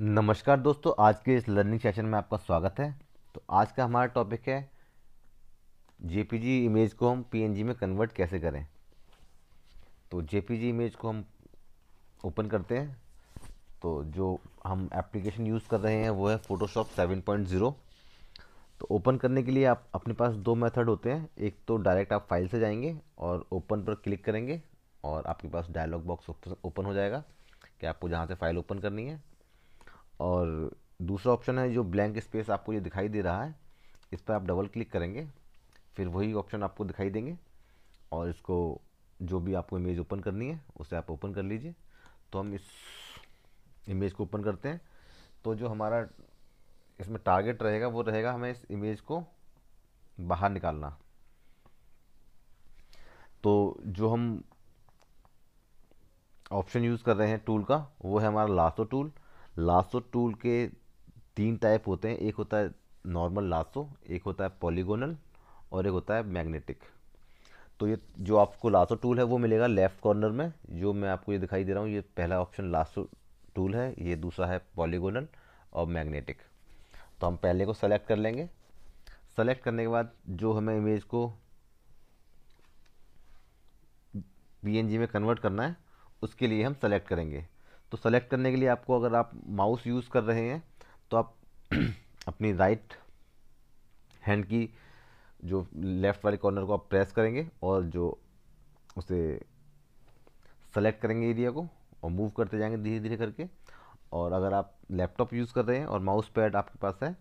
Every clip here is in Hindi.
नमस्कार दोस्तों आज के इस लर्निंग सेशन में आपका स्वागत है तो आज का हमारा टॉपिक है जेपीजी इमेज को हम पीएनजी में कन्वर्ट कैसे करें तो जेपीजी इमेज को हम ओपन करते हैं तो जो हम एप्लीकेशन यूज़ कर रहे हैं वो है फ़ोटोशॉप 7.0 तो ओपन करने के लिए आप अपने पास दो मेथड होते हैं एक तो डायरेक्ट आप फाइल से जाएंगे और ओपन पर क्लिक करेंगे और आपके पास डायलॉग बॉक्स ओपन हो जाएगा कि आपको जहाँ से फ़ाइल ओपन करनी है और दूसरा ऑप्शन है जो ब्लैंक स्पेस आपको ये दिखाई दे रहा है इस पर आप डबल क्लिक करेंगे फिर वही ऑप्शन आपको दिखाई देंगे और इसको जो भी आपको इमेज ओपन करनी है उसे आप ओपन कर लीजिए तो हम इस इमेज को ओपन करते हैं तो जो हमारा इसमें टारगेट रहेगा वो रहेगा हमें इस इमेज को बाहर निकालना तो जो हम ऑप्शन यूज़ कर रहे हैं टूल का वो है हमारा लासो टूल लासो टूल के तीन टाइप होते हैं एक होता है नॉर्मल लासो एक होता है पॉलीगोनल और एक होता है मैग्नेटिक तो ये जो आपको लासो टूल है वो मिलेगा लेफ़्ट कॉर्नर में जो मैं आपको ये दिखाई दे रहा हूँ ये पहला ऑप्शन लासो टूल है ये दूसरा है पॉलीगोनल और मैग्नेटिक तो हम पहले को सेलेक्ट कर लेंगे सेलेक्ट करने के बाद जो हमें इमेज को पी में कन्वर्ट करना है उसके लिए हम सेलेक्ट करेंगे तो सेलेक्ट करने के लिए आपको अगर आप माउस यूज़ कर रहे हैं तो आप अपनी राइट हैंड की जो लेफ़्ट वाले कॉर्नर को आप प्रेस करेंगे और जो उसे सेलेक्ट करेंगे एरिया को और मूव करते जाएंगे धीरे धीरे करके और अगर आप लैपटॉप यूज़ कर रहे हैं और माउस पैड आपके पास है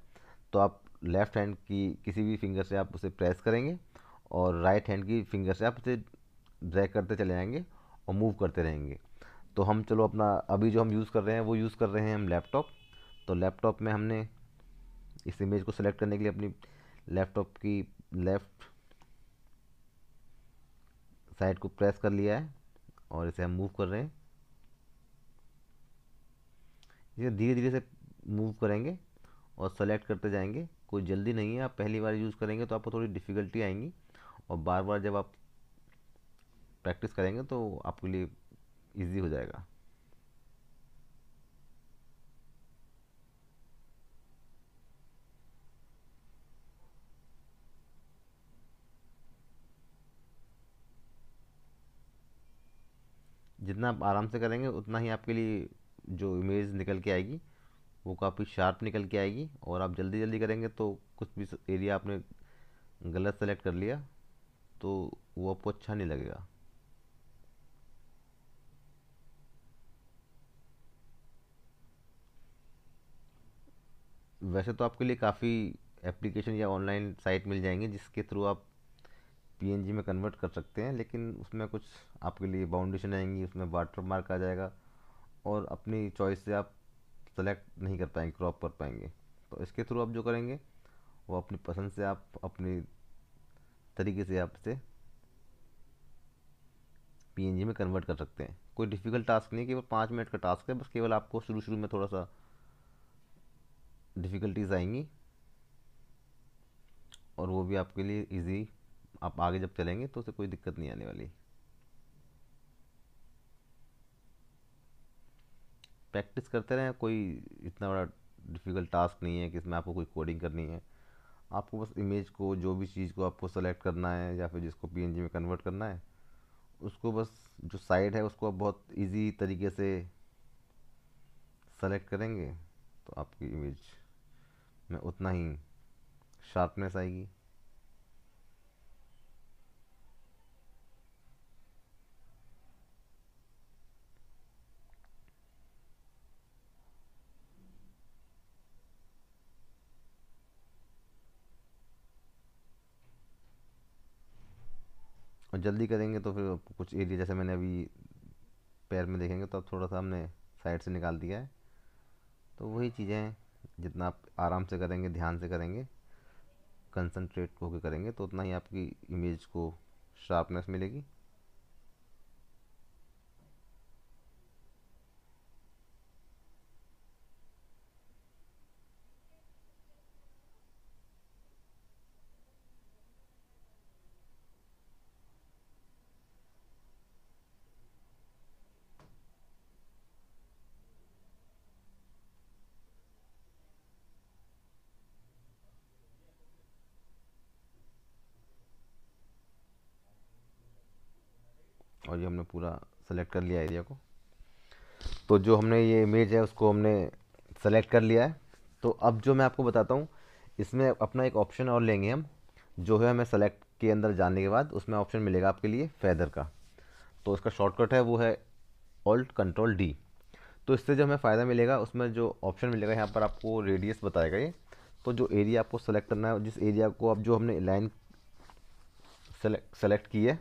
तो आप लेफ़्ट हैंड की किसी भी फिंगर से आप उसे प्रेस करेंगे और राइट हैंड की फिंगर से आप उसे ड्रैग करते चले जाएंगे और मूव करते रहेंगे तो हम चलो अपना अभी जो हम यूज़ कर रहे हैं वो यूज़ कर रहे हैं हम लैपटॉप तो लैपटॉप में हमने इस इमेज को सिलेक्ट करने के लिए अपनी लैपटॉप की लेफ़्ट साइड को प्रेस कर लिया है और इसे हम मूव कर रहे हैं इसे धीरे धीरे से मूव करेंगे और सेलेक्ट करते जाएंगे कोई जल्दी नहीं है आप पहली बार यूज़ करेंगे तो आपको थोड़ी डिफ़िकल्टी आएंगी और बार बार जब आप प्रैक्टिस करेंगे तो आपके लिए इजी हो जाएगा जितना आप आराम से करेंगे उतना ही आपके लिए जो इमेज निकल के आएगी वो काफ़ी शार्प निकल के आएगी और आप जल्दी जल्दी करेंगे तो कुछ भी एरिया आपने गलत सेलेक्ट कर लिया तो वो आपको अच्छा नहीं लगेगा वैसे तो आपके लिए काफ़ी एप्लीकेशन या ऑनलाइन साइट मिल जाएंगी जिसके थ्रू आप पीएनजी में कन्वर्ट कर सकते हैं लेकिन उसमें कुछ आपके लिए बाउंडेशन आएंगी उसमें वाटर मार्क आ जाएगा और अपनी चॉइस से आप सेलेक्ट नहीं कर पाएंगे क्रॉप कर पाएंगे तो इसके थ्रू आप जो करेंगे वो अपनी पसंद से आप अपनी तरीके से आप इसे पीएनजी में कन्वर्ट कर सकते हैं कोई डिफ़िकल्ट टास्क नहीं केवल पाँच मिनट का टास्क है बस केवल आपको शुरू शुरू में थोड़ा सा डिफ़िकल्टीज़ आएंगी और वो भी आपके लिए इजी आप आगे जब चलेंगे तो उसे कोई दिक्कत नहीं आने वाली प्रैक्टिस करते रहें कोई इतना बड़ा डिफ़िकल्ट टास्क नहीं है कि इसमें आपको कोई कोडिंग करनी है आपको बस इमेज को जो भी चीज़ को आपको सेलेक्ट करना है या फिर जिसको पी में कन्वर्ट करना है उसको बस जो साइड है उसको आप बहुत इजी तरीके से सेलेक्ट करेंगे तो आपकी इमेज में उतना ही शार्पनेस आएगी और जल्दी करेंगे तो फिर कुछ एरिया जैसे मैंने अभी पैर में देखेंगे तो अब थोड़ा सा हमने साइड से निकाल दिया है तो वही चीज़ें हैं जितना आप आराम से करेंगे ध्यान से करेंगे कंसनट्रेट होकर करेंगे तो उतना ही आपकी इमेज को शार्पनेस मिलेगी और ये हमने पूरा सेलेक्ट कर लिया एरिया को तो जो हमने ये इमेज है उसको हमने सेलेक्ट कर लिया है तो अब जो मैं आपको बताता हूँ इसमें अपना एक ऑप्शन और लेंगे हम जो है हमें सेलेक्ट के अंदर जाने के बाद उसमें ऑप्शन मिलेगा आपके लिए फैदर का तो इसका शॉर्टकट है वो है ऑल्ट कंट्रोल डी तो इससे जो हमें फ़ायदा मिलेगा उसमें जो ऑप्शन मिलेगा यहाँ पर आपको रेडियस बताएगा ये तो जो एरिया आपको सेलेक्ट करना है जिस एरिया को आप जो हमने लाइन सेलेक्ट सेलेक्ट की है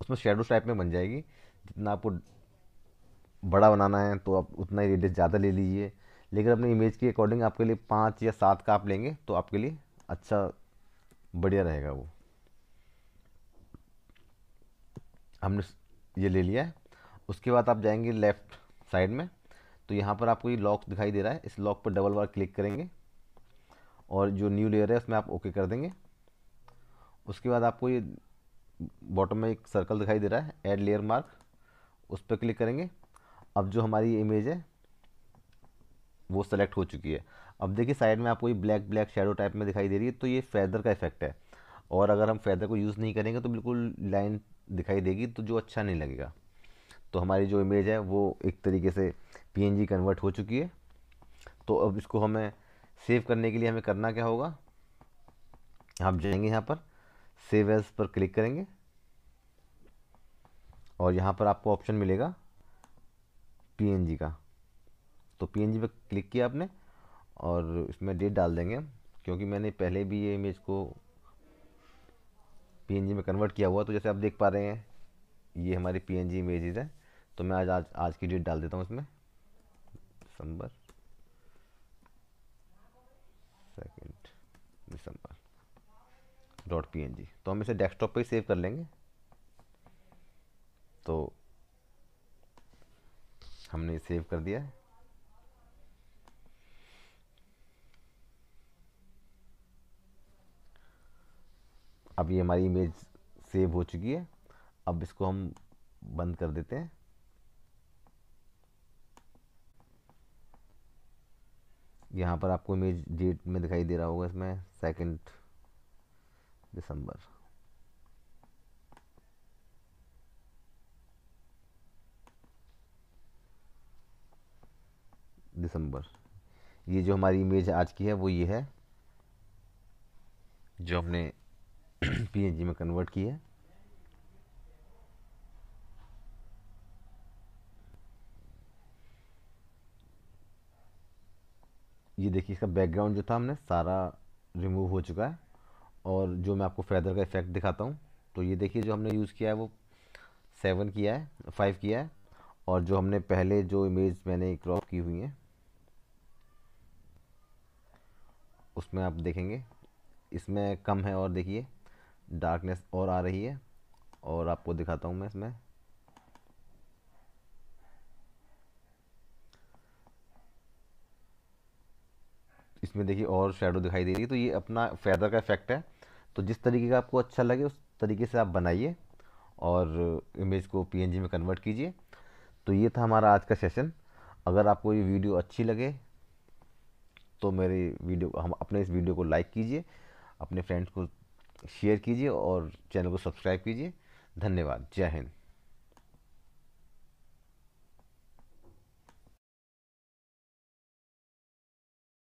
उसमें शेडो टाइप में बन जाएगी जितना आपको बड़ा बनाना है तो आप उतना ही रेडियस ज़्यादा ले लीजिए लेकिन अपने इमेज के अकॉर्डिंग आपके लिए पाँच या सात का आप लेंगे तो आपके लिए अच्छा बढ़िया रहेगा वो हमने ये ले लिया है उसके बाद आप जाएंगे लेफ़्ट साइड में तो यहाँ पर आपको ये लॉक दिखाई दे रहा है इस लॉक पर डबल बार क्लिक करेंगे और जो न्यू लेयर है उसमें आप ओके कर देंगे उसके बाद आपको ये बॉटम में एक सर्कल दिखाई दे रहा है एड लेयर मार्क उस पर क्लिक करेंगे अब जो हमारी इमेज है वो सेलेक्ट हो चुकी है अब देखिए साइड में आपको ये ब्लैक ब्लैक शेडो टाइप में दिखाई दे रही है तो ये फैदर का इफेक्ट है और अगर हम फैदर को यूज़ नहीं करेंगे तो बिल्कुल लाइन दिखाई देगी तो जो अच्छा नहीं लगेगा तो हमारी जो इमेज है वो एक तरीके से पी कन्वर्ट हो चुकी है तो अब इसको हमें सेव करने के लिए हमें करना क्या होगा आप जाएंगे यहाँ पर सेव एज पर क्लिक करेंगे और यहाँ पर आपको ऑप्शन मिलेगा पीएनजी का तो पीएनजी पर क्लिक किया आपने और इसमें डेट डाल देंगे क्योंकि मैंने पहले भी ये इमेज को पीएनजी में कन्वर्ट किया हुआ तो जैसे आप देख पा रहे हैं ये हमारी पीएनजी इमेजेज है तो मैं आज आज आज की डेट डाल देता हूँ इसमें दिसंबर डॉट पी तो हम इसे डेस्कटॉप पे ही सेव कर लेंगे तो हमने सेव कर दिया है अब ये हमारी इमेज सेव हो चुकी है अब इसको हम बंद कर देते हैं यहाँ पर आपको इमेज डेट में दिखाई दे रहा होगा इसमें सेकंड दिसंबर दिसंबर ये जो हमारी इमेज आज की है वो ये है जो हमने पीएनजी में कन्वर्ट की है ये देखिए इसका बैकग्राउंड जो था हमने सारा रिमूव हो चुका है और जो मैं आपको फैदर का इफेक्ट दिखाता हूँ तो ये देखिए जो हमने यूज़ किया है वो सेवन किया है फाइव किया है और जो हमने पहले जो इमेज मैंने क्रॉप की हुई है उसमें आप देखेंगे इसमें कम है और देखिए डार्कनेस और आ रही है और आपको दिखाता हूँ मैं इसमें इसमें देखिए और शेडो दिखाई दे रही है तो ये अपना फैदर का इफेक्ट है तो जिस तरीके का आपको अच्छा लगे उस तरीके से आप बनाइए और इमेज को पी में कन्वर्ट कीजिए तो ये था हमारा आज का सेशन अगर आपको ये वीडियो अच्छी लगे तो मेरी वीडियो हम अपने इस वीडियो को लाइक कीजिए अपने फ्रेंड्स को शेयर कीजिए और चैनल को सब्सक्राइब कीजिए धन्यवाद जय हिंद